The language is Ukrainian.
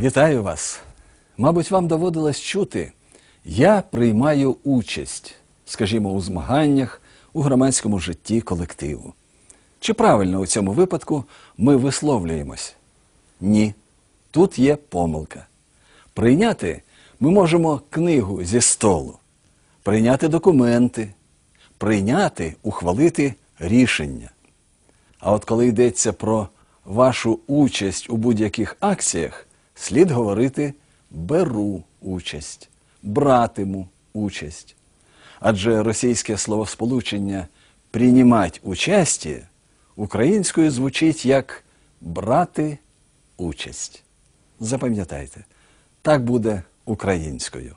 Вітаю вас! Мабуть, вам доводилось чути. Я приймаю участь, скажімо, у змаганнях, у громадському житті колективу. Чи правильно у цьому випадку ми висловлюємось? Ні. Тут є помилка. Прийняти ми можемо книгу зі столу, прийняти документи, прийняти, ухвалити рішення. А от коли йдеться про вашу участь у будь-яких акціях, слід говорити беру участь, братиму участь. Адже російське словосполучення «приймати участі українською звучить як брати участь. Запам'ятайте, так буде українською.